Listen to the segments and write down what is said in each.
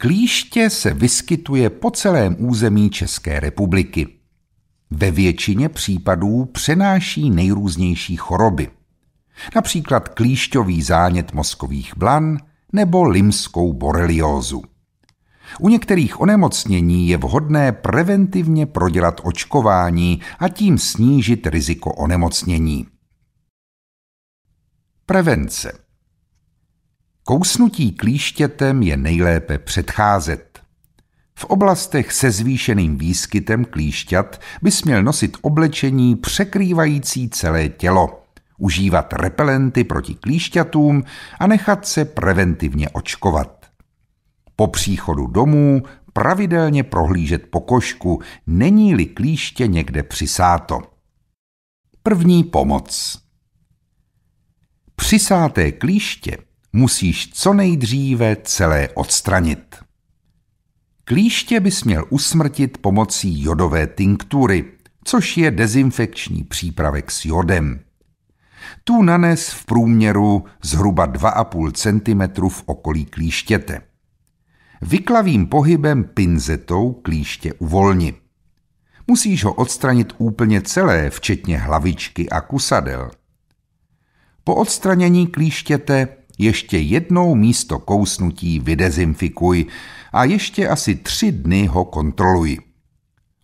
Klíště se vyskytuje po celém území České republiky. Ve většině případů přenáší nejrůznější choroby, například klíšťový zánět mozkových blan nebo limskou boreliózu. U některých onemocnění je vhodné preventivně prodělat očkování a tím snížit riziko onemocnění. Prevence Kousnutí klíštětem je nejlépe předcházet. V oblastech se zvýšeným výskytem klíšťat bys měl nosit oblečení překrývající celé tělo, užívat repelenty proti klíšťatům a nechat se preventivně očkovat. Po příchodu domů pravidelně prohlížet pokožku, není-li klíště někde přisáto. První pomoc Přisáté klíště musíš co nejdříve celé odstranit. Klíště bys měl usmrtit pomocí jodové tinktury, což je dezinfekční přípravek s jodem. Tu nanes v průměru zhruba 2,5 cm v okolí klíštěte. Vyklavým pohybem pinzetou klíště uvolni. Musíš ho odstranit úplně celé, včetně hlavičky a kusadel. Po odstranění klíštěte ještě jednou místo kousnutí vydezinfikuj a ještě asi tři dny ho kontroluj.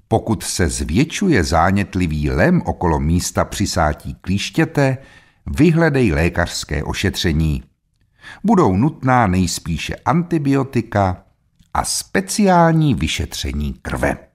Pokud se zvětšuje zánětlivý lem okolo místa přisátí klíštěte, vyhledej lékařské ošetření. Budou nutná nejspíše antibiotika a speciální vyšetření krve.